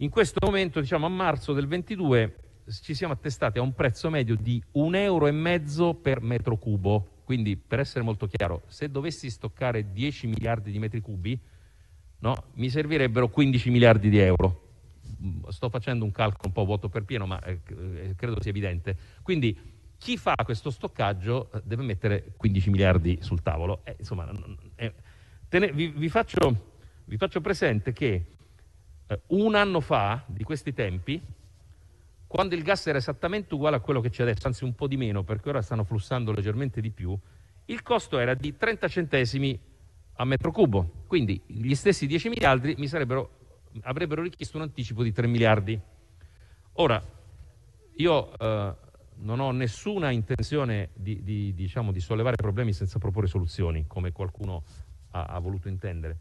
In questo momento, diciamo a marzo del 22, ci siamo attestati a un prezzo medio di un euro e mezzo per metro cubo. Quindi, per essere molto chiaro, se dovessi stoccare 10 miliardi di metri cubi, no, mi servirebbero 15 miliardi di euro. Sto facendo un calcolo un po' vuoto per pieno, ma eh, eh credo sia evidente. Quindi, chi fa questo stoccaggio eh, deve mettere 15 miliardi sul tavolo. Eh, insomma, eh, ne, vi, vi, faccio, vi, faccio, presente che eh, un anno fa, di questi tempi, quando il gas era esattamente uguale a quello che c'è adesso, anzi un po' di meno, perché ora stanno flussando leggermente di più, il costo era di 30 centesimi a metro cubo. Quindi gli stessi 10 miliardi mi avrebbero richiesto un anticipo di 3 miliardi. Ora, io eh, non ho nessuna intenzione di, di, diciamo, di, sollevare problemi senza proporre soluzioni, come qualcuno ha, ha voluto intendere.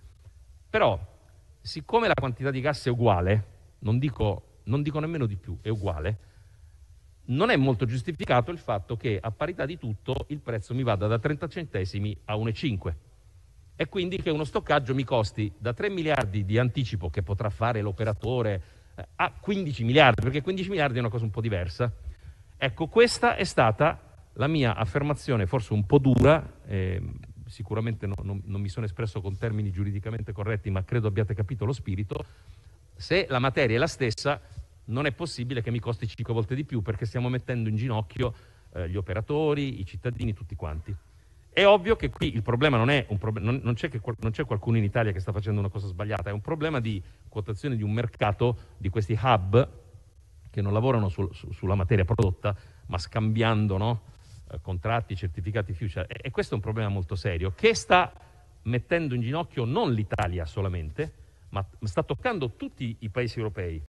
Però siccome la quantità di gas è uguale, non dico, non dico nemmeno di più, è uguale, non è molto giustificato il fatto che a parità di tutto il prezzo mi vada da 30 centesimi a 1,5 e quindi che uno stoccaggio mi costi da 3 miliardi di anticipo che potrà fare l'operatore eh, a 15 miliardi, perché 15 miliardi è una cosa un po' diversa. Ecco, questa è stata la mia affermazione, forse un po' dura, eh, sicuramente no, no, non mi sono espresso con termini giuridicamente corretti, ma credo abbiate capito lo spirito, se la materia è la stessa, non è possibile che mi costi 5 volte di più perché stiamo mettendo in ginocchio eh, gli operatori, i cittadini, tutti quanti. È ovvio che qui il problema non è un problema, non, non, c'è non c'è qualcuno in Italia che sta facendo una cosa sbagliata, è un problema di quotazione di un mercato, di questi hub che non lavorano sul, su, sulla materia prodotta, ma scambiando no? Eh, contratti, certificati future. E, e, questo è un problema molto serio che sta mettendo in ginocchio non l'Italia solamente, ma sta toccando tutti i paesi europei.